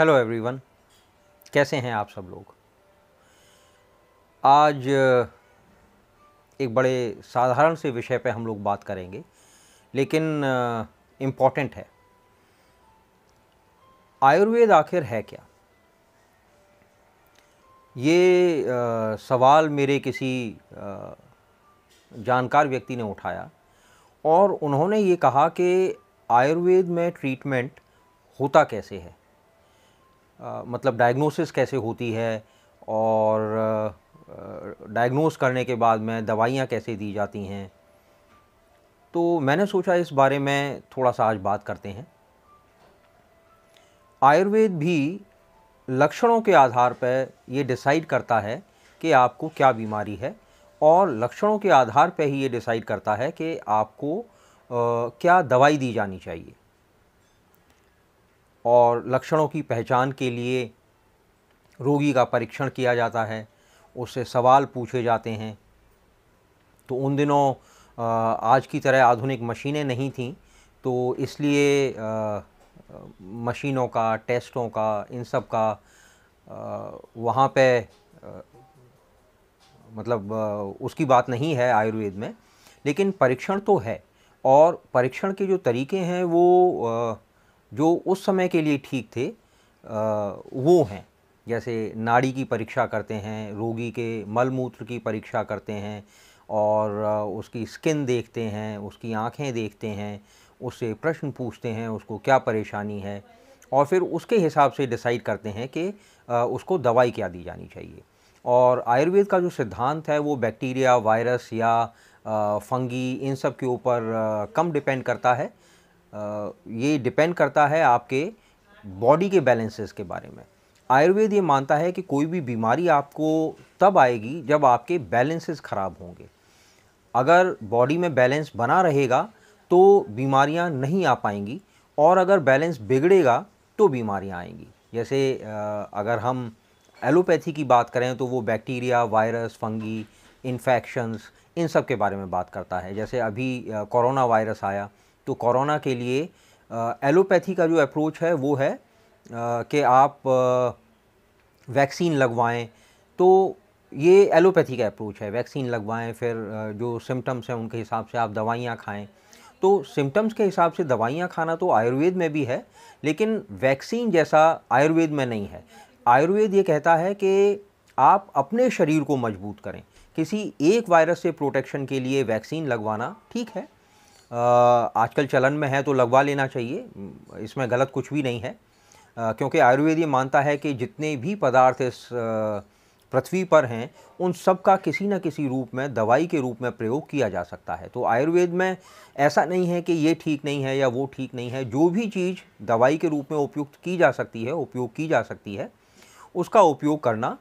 Hello everyone कैसे हैं आप सब लोग आज एक बड़े साधारण से विषय पे हम लोग बात करेंगे लेकिन इम्पॉर्टेंट है आयुर्वेद आखिर है क्या ये आ, सवाल मेरे किसी आ, जानकार व्यक्ति ने उठाया और उन्होंने ये कहा कि आयुर्वेद में ट्रीटमेंट होता कैसे है आ, मतलब डायग्नोसिस कैसे होती है और डायग्नोस करने के बाद में दवाइयाँ कैसे दी जाती हैं तो मैंने सोचा इस बारे में थोड़ा सा आज बात करते हैं आयुर्वेद भी लक्षणों के आधार पर ये डिसाइड करता है कि आपको क्या बीमारी है और लक्षणों के आधार पर ही ये डिसाइड करता है कि आपको आ, क्या दवाई दी जानी चाहिए और लक्षणों की पहचान के लिए रोगी का परीक्षण किया जाता है उससे सवाल पूछे जाते हैं तो उन दिनों आज की तरह आधुनिक मशीनें नहीं थीं तो इसलिए मशीनों का टेस्टों का इन सब का वहाँ पे मतलब उसकी बात नहीं है आयुर्वेद में लेकिन परीक्षण तो है और परीक्षण के जो तरीके हैं वो जो उस समय के लिए ठीक थे वो हैं जैसे नाड़ी की परीक्षा करते हैं रोगी के मलमूत्र की परीक्षा करते हैं और उसकी स्किन देखते हैं उसकी आँखें देखते हैं उससे प्रश्न पूछते हैं उसको क्या परेशानी है और फिर उसके हिसाब से डिसाइड करते हैं कि उसको दवाई क्या दी जानी चाहिए और आयुर्वेद का जो सिद्धांत है वो बैक्टीरिया वायरस या फंगी इन सब के ऊपर कम डिपेंड करता है ये डिपेंड करता है आपके बॉडी के बैलेंसेस के बारे में आयुर्वेद ये मानता है कि कोई भी बीमारी आपको तब आएगी जब आपके बैलेंसेस ख़राब होंगे अगर बॉडी में बैलेंस बना रहेगा तो बीमारियां नहीं आ पाएंगी और अगर बैलेंस बिगड़ेगा तो बीमारियां आएंगी जैसे अगर हम एलोपैथी की बात करें तो वो बैक्टीरिया वायरस फंगी इन्फेक्शंस इन सब के बारे में बात करता है जैसे अभी कोरोना वायरस आया तो कोरोना के लिए एलोपैथी का जो अप्रोच है वो है कि आप वैक्सीन लगवाएं तो ये एलोपैथी का अप्रोच है वैक्सीन लगवाएं फिर जो सिम्टम्स हैं उनके हिसाब से आप दवाइयाँ खाएं तो सिम्टम्स के हिसाब से दवाइयाँ खाना तो आयुर्वेद में भी है लेकिन वैक्सीन जैसा आयुर्वेद में नहीं है आयुर्वेद ये कहता है कि आप अपने शरीर को मजबूत करें किसी एक वायरस से प्रोटेक्शन के लिए वैक्सीन लगवाना ठीक है आजकल चलन में है तो लगवा लेना चाहिए इसमें गलत कुछ भी नहीं है क्योंकि आयुर्वेद ये मानता है कि जितने भी पदार्थ इस पृथ्वी पर हैं उन सब का किसी न किसी रूप में दवाई के रूप में प्रयोग किया जा सकता है तो आयुर्वेद में ऐसा नहीं है कि ये ठीक नहीं है या वो ठीक नहीं है जो भी चीज़ दवाई के रूप में उपयुक्त की जा सकती है उपयोग की जा सकती है उसका उपयोग करना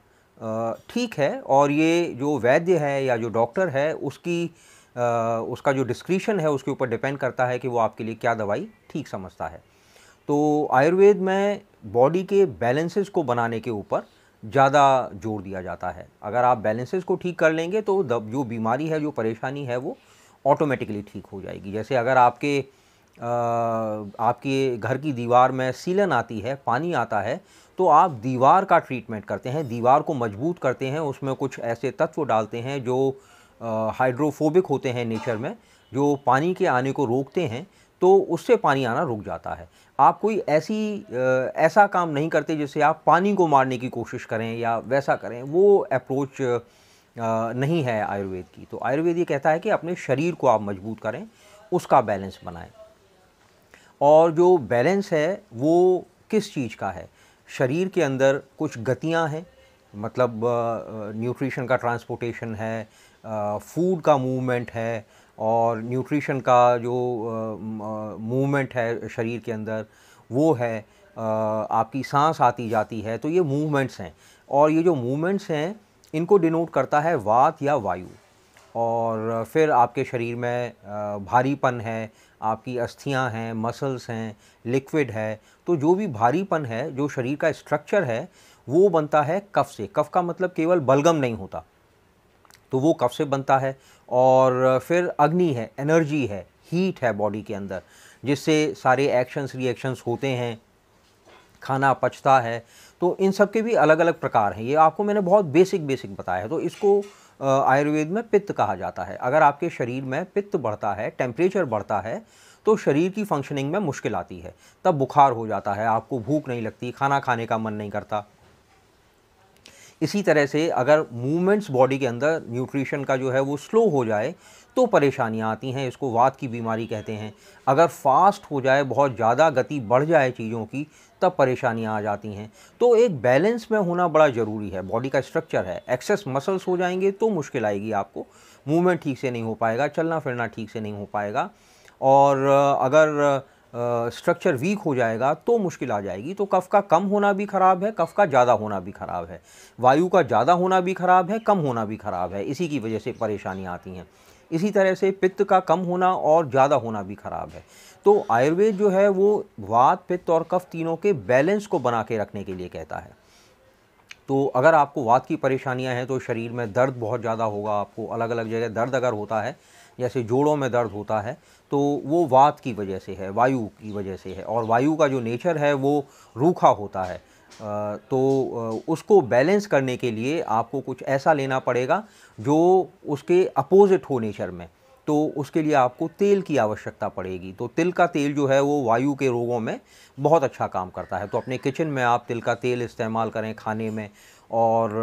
ठीक है और ये जो वैद्य है या जो डॉक्टर है उसकी उसका जो डिस्क्रिशन है उसके ऊपर डिपेंड करता है कि वो आपके लिए क्या दवाई ठीक समझता है तो आयुर्वेद में बॉडी के बैलेंसेस को बनाने के ऊपर ज़्यादा जोर दिया जाता है अगर आप बैलेंसेस को ठीक कर लेंगे तो जो बीमारी है जो परेशानी है वो ऑटोमेटिकली ठीक हो जाएगी जैसे अगर आपके आपके घर की दीवार में सीलन आती है पानी आता है तो आप दीवार का ट्रीटमेंट करते हैं दीवार को मजबूत करते हैं उसमें कुछ ऐसे तत्व डालते हैं जो हाइड्रोफोबिक होते हैं नेचर में जो पानी के आने को रोकते हैं तो उससे पानी आना रुक जाता है आप कोई ऐसी ऐसा काम नहीं करते जिससे आप पानी को मारने की कोशिश करें या वैसा करें वो अप्रोच नहीं है आयुर्वेद की तो आयुर्वेद ये कहता है कि अपने शरीर को आप मजबूत करें उसका बैलेंस बनाएं और जो बैलेंस है वो किस चीज़ का है शरीर के अंदर कुछ गतियाँ हैं मतलब न्यूट्रिशन का ट्रांसपोर्टेशन है फूड का मूवमेंट है और न्यूट्रिशन का जो मूवमेंट है शरीर के अंदर वो है आपकी सांस आती जाती है तो ये मूवमेंट्स हैं और ये जो मूवमेंट्स हैं इनको डिनोट करता है वात या वायु और फिर आपके शरीर में भारीपन है आपकी अस्थियां हैं मसल्स हैं लिक्विड है तो जो भी भारीपन है जो शरीर का स्ट्रक्चर है वो बनता है कफ से कफ का मतलब केवल बलगम नहीं होता तो वो कफ से बनता है और फिर अग्नि है एनर्जी है हीट है बॉडी के अंदर जिससे सारे एक्शंस रिएक्शंस होते हैं खाना पचता है तो इन सब के भी अलग अलग प्रकार हैं ये आपको मैंने बहुत बेसिक बेसिक बताया है तो इसको आयुर्वेद में पित्त कहा जाता है अगर आपके शरीर में पित्त बढ़ता है टेम्परेचर बढ़ता है तो शरीर की फंक्शनिंग में मुश्किल आती है तब बुखार हो जाता है आपको भूख नहीं लगती खाना खाने का मन नहीं करता इसी तरह से अगर मूवमेंट्स बॉडी के अंदर न्यूट्रिशन का जो है वो स्लो हो जाए तो परेशानियाँ आती हैं इसको वात की बीमारी कहते हैं अगर फास्ट हो जाए बहुत ज़्यादा गति बढ़ जाए चीज़ों की तब परेशानियाँ आ जाती हैं तो एक बैलेंस में होना बड़ा ज़रूरी है बॉडी का स्ट्रक्चर है एक्सेस मसल्स हो जाएंगे तो मुश्किल आएगी आपको मूवमेंट ठीक से नहीं हो पाएगा चलना फिरना ठीक से नहीं हो पाएगा और अगर स्ट्रक्चर वीक हो जाएगा तो मुश्किल आ जाएगी तो कफ का कम होना भी ख़राब है कफ का ज़्यादा होना भी ख़राब है वायु का ज़्यादा होना भी ख़राब है कम होना भी ख़राब है इसी की वजह से परेशानियाँ आती हैं इसी तरह से पित्त का कम होना और ज़्यादा होना भी ख़राब है तो आयुर्वेद जो है वो वात पित्त और कफ तीनों के बैलेंस को बना के रखने के लिए कहता है तो अगर आपको वात की परेशानियां हैं तो शरीर में दर्द बहुत ज़्यादा होगा आपको अलग अलग जगह दर्द अगर होता है जैसे जोड़ों में दर्द होता है तो वो वात की वजह से है वायु की वजह से है और वायु का जो नेचर है वो रूखा होता है तो उसको बैलेंस करने के लिए आपको कुछ ऐसा लेना पड़ेगा जो उसके अपोज़िट हो नेचर में तो उसके लिए आपको तेल की आवश्यकता पड़ेगी तो तिल का तेल जो है वो वायु के रोगों में बहुत अच्छा काम करता है तो अपने किचन में आप तिल का तेल इस्तेमाल करें खाने में और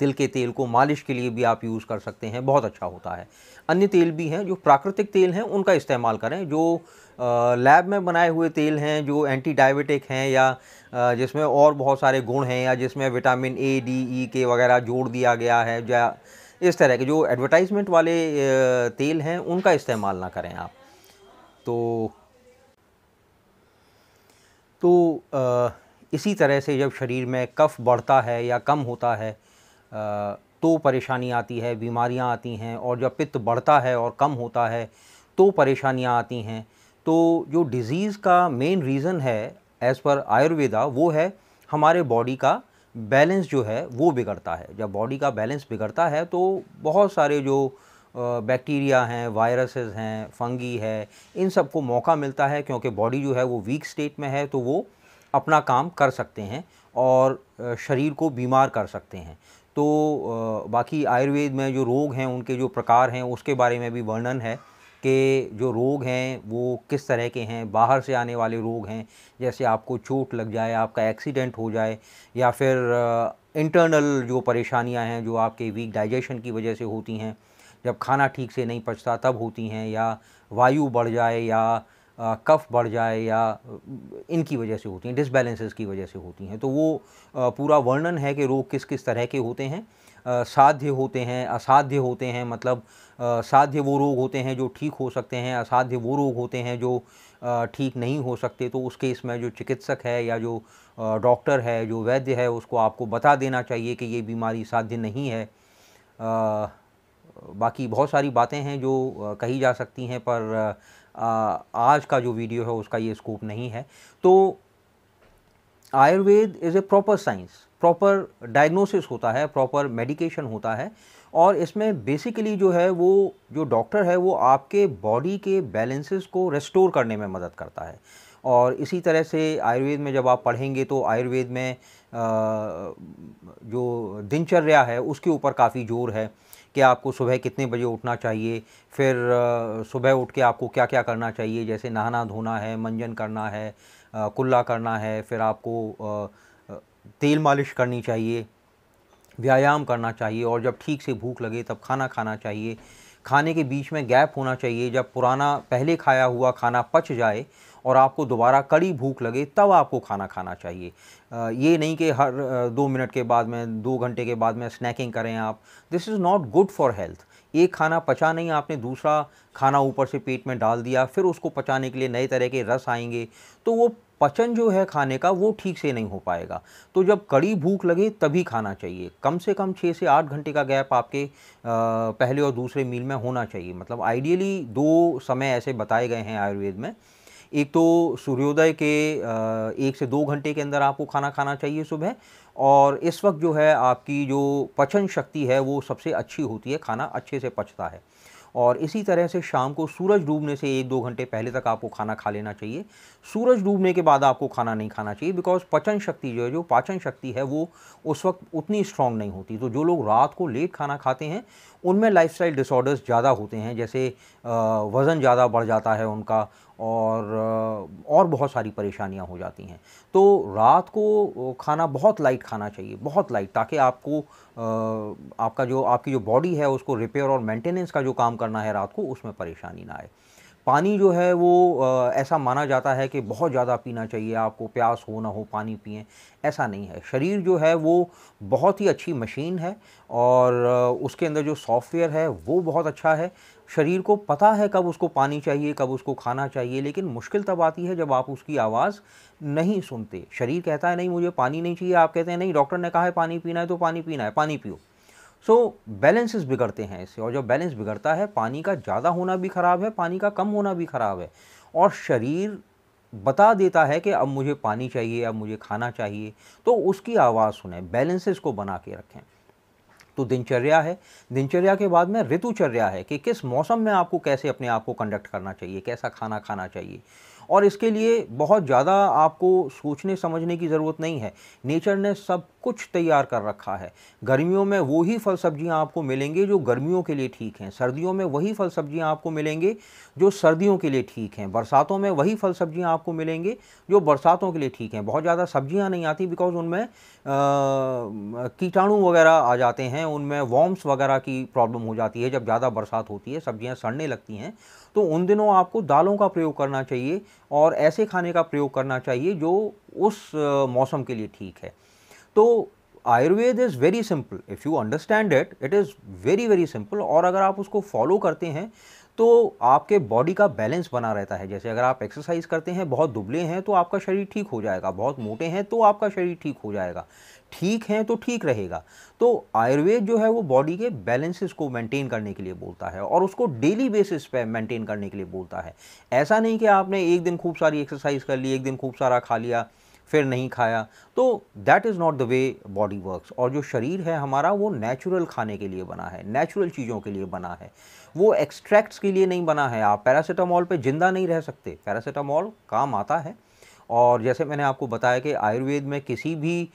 तिल के तेल को मालिश के लिए भी आप यूज़ कर सकते हैं बहुत अच्छा होता है अन्य तेल भी हैं जो प्राकृतिक तेल हैं उनका इस्तेमाल करें जो लैब में बनाए हुए तेल हैं जो एंटी डायबिटिक हैं या जिसमें और बहुत सारे गुण हैं या जिसमें विटामिन ए डी ई के वगैरह जोड़ दिया गया है या इस तरह के जो एडवर्टाइजमेंट वाले तेल हैं उनका इस्तेमाल ना करें आप तो तो इसी तरह से जब शरीर में कफ बढ़ता है या कम होता है तो परेशानी आती है बीमारियां आती हैं और जब पित्त बढ़ता है और कम होता है तो परेशानियां आती हैं तो जो डिज़ीज़ का मेन रीज़न है एज़ पर आयुर्वेदा वो है हमारे बॉडी का बैलेंस जो है वो बिगड़ता है जब बॉडी का बैलेंस बिगड़ता है तो बहुत सारे जो बैक्टीरिया हैं वायरसेस हैं फंगी है इन सब को मौका मिलता है क्योंकि बॉडी जो है वो वीक स्टेट में है तो वो अपना काम कर सकते हैं और शरीर को बीमार कर सकते हैं तो बाकी आयुर्वेद में जो रोग हैं उनके जो प्रकार हैं उसके बारे में भी वर्णन है कि जो रोग हैं वो किस तरह के हैं बाहर से आने वाले रोग हैं जैसे आपको चोट लग जाए आपका एक्सीडेंट हो जाए या फिर इंटरनल जो परेशानियां हैं जो आपके वीक डाइजेशन की वजह से होती हैं जब खाना ठीक से नहीं पचता तब होती हैं या वायु बढ़ जाए या कफ बढ़ जाए या इनकी वजह से होती हैं डिसबैलेंसेस की वजह से होती हैं तो वो पूरा वर्णन है कि रोग किस किस तरह के होते हैं साध्य होते हैं असाध्य होते हैं मतलब साध्य वो रोग होते हैं जो ठीक हो सकते हैं असाध्य वो रोग होते हैं जो ठीक नहीं हो सकते तो उस केस में जो चिकित्सक है या जो डॉक्टर है जो वैद्य है उसको आपको बता देना चाहिए कि ये बीमारी साध्य नहीं है बाकी बहुत सारी बातें हैं जो कही जा सकती हैं पर आज का जो वीडियो है उसका ये स्कोप नहीं है तो Ayurveda is a proper science proper diagnosis होता है प्रॉपर मेडिकेशन होता है और इसमें बेसिकली जो है वो जो डॉक्टर है वो आपके बॉडी के बैलेंसेस को रेस्टोर करने में मदद करता है और इसी तरह से आयुर्वेद में जब आप पढ़ेंगे तो आयुर्वेद में जो दिनचर्या है उसके ऊपर काफ़ी जोर है कि आपको सुबह कितने बजे उठना चाहिए फिर सुबह उठ के आपको क्या क्या करना चाहिए जैसे नहाना धोना है मंजन करना है कुल्ला करना है फिर आपको तेल मालिश करनी चाहिए व्यायाम करना चाहिए और जब ठीक से भूख लगे तब खाना खाना चाहिए खाने के बीच में गैप होना चाहिए जब पुराना पहले खाया हुआ खाना पच जाए और आपको दोबारा कड़ी भूख लगे तब आपको खाना खाना चाहिए ये नहीं कि हर दो मिनट के बाद में दो घंटे के बाद में स्नैकिंग करें आप this is not good for health एक खाना पचा नहीं आपने दूसरा खाना ऊपर से पेट में डाल दिया फिर उसको पचाने के लिए नए तरह के रस आएंगे तो वो पचन जो है खाने का वो ठीक से नहीं हो पाएगा तो जब कड़ी भूख लगे तभी खाना चाहिए कम से कम छः से आठ घंटे का गैप आपके पहले और दूसरे मील में होना चाहिए मतलब आइडियली दो समय ऐसे बताए गए हैं आयुर्वेद में एक तो सूर्योदय के एक से दो घंटे के अंदर आपको खाना खाना चाहिए सुबह और इस वक्त जो है आपकी जो पचन शक्ति है वो सबसे अच्छी होती है खाना अच्छे से पचता है और इसी तरह से शाम को सूरज डूबने से एक दो घंटे पहले तक आपको खाना खा लेना चाहिए सूरज डूबने के बाद आपको खाना नहीं खाना चाहिए बिकॉज पचन शक्ति जो है जो पाचन शक्ति है वो उस वक्त उतनी स्ट्रांग नहीं होती तो जो लोग रात को लेट खाना खाते हैं उनमें लाइफ डिसऑर्डर्स ज़्यादा होते हैं जैसे वज़न ज़्यादा बढ़ जाता है उनका और और बहुत सारी परेशानियां हो जाती हैं तो रात को खाना बहुत लाइट खाना चाहिए बहुत लाइट ताकि आपको आपका जो आपकी जो बॉडी है उसको रिपेयर और मेंटेनेंस का जो काम करना है रात को उसमें परेशानी ना आए पानी जो है वो ऐसा माना जाता है कि बहुत ज़्यादा पीना चाहिए आपको प्यास हो ना हो पानी पिए ऐसा नहीं है शरीर जो है वो बहुत ही अच्छी मशीन है और उसके अंदर जो सॉफ्टवेयर है वो बहुत अच्छा है शरीर को पता है कब उसको पानी चाहिए कब उसको खाना चाहिए लेकिन मुश्किल तब आती है जब आप उसकी आवाज़ नहीं सुनते शरीर कहता है नहीं मुझे पानी नहीं चाहिए आप कहते हैं नहीं डॉक्टर ने कहा है पानी पीना है तो पानी पीना है पानी पियो सो बैलेंसेस बिगड़ते हैं इससे और जब बैलेंस बिगड़ता है पानी का ज़्यादा होना भी ख़राब है पानी का कम होना भी ख़राब है और शरीर बता देता है कि अब मुझे पानी चाहिए अब मुझे खाना चाहिए तो उसकी आवाज़ सुने बैलेंसेस को बना के रखें तो दिनचर्या है दिनचर्या के बाद में ऋतुचर्या है कि किस मौसम में आपको कैसे अपने आप को कंडक्ट करना चाहिए कैसा खाना खाना चाहिए और इसके लिए बहुत ज़्यादा आपको सोचने समझने की ज़रूरत नहीं है नेचर ने सब कुछ तैयार कर रखा है गर्मियों में वही फल सब्जियाँ आपको मिलेंगे जो गर्मियों के लिए ठीक हैं सर्दियों में वही फल सब्जियाँ आपको मिलेंगे जो सर्दियों के लिए ठीक हैं बरसातों में वही फल सब्जियाँ आपको मिलेंगे जो बरसातों के लिए ठीक हैं बहुत ज़्यादा सब्जियाँ नहीं आती बिकॉज उनमें कीटाणु वगैरह आ जाते हैं उनमें वॉर्म्स वगैरह की प्रॉब्लम हो जाती है जब ज़्यादा बरसात होती है सब्जियाँ सड़ने लगती हैं तो उन दिनों आपको दालों का प्रयोग करना चाहिए और ऐसे खाने का प्रयोग करना चाहिए जो उस मौसम के लिए ठीक है तो Ayurveda is very simple if you understand it it is very very simple और अगर आप उसको फॉलो करते हैं तो आपके बॉडी का बैलेंस बना रहता है जैसे अगर आप एक्सरसाइज करते हैं बहुत दुबले हैं तो आपका शरीर ठीक हो जाएगा बहुत मोटे हैं तो आपका शरीर ठीक हो जाएगा ठीक हैं तो ठीक रहेगा तो आयुर्वेद जो है वो बॉडी के बैलेंसेस को मेंटेन करने के लिए बोलता है और उसको डेली बेसिस पे मेंटेन करने के लिए बोलता है ऐसा नहीं कि आपने एक दिन खूब सारी एक्सरसाइज कर ली एक दिन खूब सारा खा लिया फिर नहीं खाया तो that is not the way body works और जो शरीर है हमारा वो नेचुरल खाने के लिए बना है नेचुरल चीज़ों के लिए बना है वो एक्सट्रैक्ट्स के लिए नहीं बना है आप पैरासीटामॉल पे ज़िंदा नहीं रह सकते पैरासीटामॉल काम आता है और जैसे मैंने आपको बताया कि आयुर्वेद में किसी भी आ,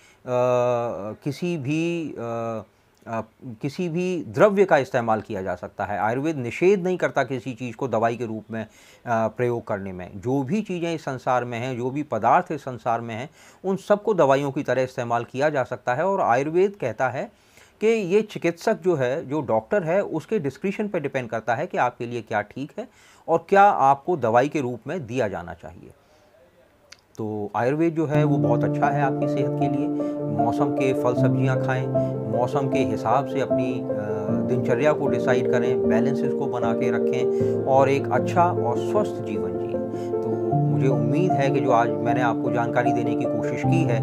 किसी भी आ, किसी भी द्रव्य का इस्तेमाल किया जा सकता है आयुर्वेद निषेध नहीं करता किसी चीज़ को दवाई के रूप में प्रयोग करने में जो भी चीज़ें इस संसार में हैं जो भी पदार्थ इस संसार में हैं उन सबको दवाइयों की तरह इस्तेमाल किया जा सकता है और आयुर्वेद कहता है कि ये चिकित्सक जो है जो डॉक्टर है उसके डिस्क्रिप्शन पर डिपेंड करता है कि आपके लिए क्या ठीक है और क्या आपको दवाई के रूप में दिया जाना चाहिए तो आयुर्वेद जो है वो बहुत अच्छा है आपकी सेहत के लिए मौसम के फल सब्जियां खाएं मौसम के हिसाब से अपनी दिनचर्या को डिसाइड करें बैलेंसेस को बना के रखें और एक अच्छा और स्वस्थ जीवन जिए तो मुझे उम्मीद है कि जो आज मैंने आपको जानकारी देने की कोशिश की है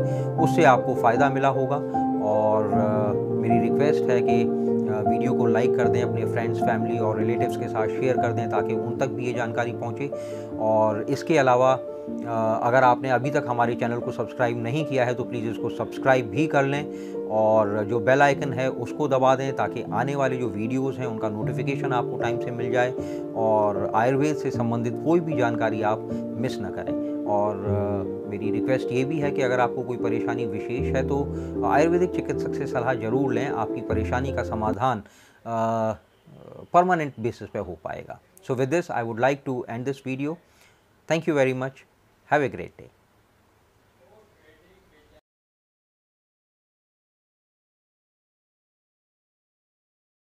उससे आपको फ़ायदा मिला होगा और मेरी रिक्वेस्ट है कि वीडियो को लाइक कर दें अपने फ्रेंड्स फैमिली और रिलेटिव्स के साथ शेयर कर दें ताकि उन तक भी ये जानकारी पहुँचे और इसके अलावा अगर आपने अभी तक हमारे चैनल को सब्सक्राइब नहीं किया है तो प्लीज़ इसको सब्सक्राइब भी कर लें और जो बेल आइकन है उसको दबा दें ताकि आने वाले जो वीडियोस हैं उनका नोटिफिकेशन आपको टाइम से मिल जाए और आयुर्वेद से संबंधित कोई भी जानकारी आप मिस ना करें और मेरी रिक्वेस्ट ये भी है कि अगर आपको कोई परेशानी विशेष है तो आयुर्वेदिक चिकित्सक से सलाह ज़रूर लें आपकी परेशानी का समाधान परमानेंट बेसिस पर हो पाएगा so with this I would like to end this video thank you very much Have a great day.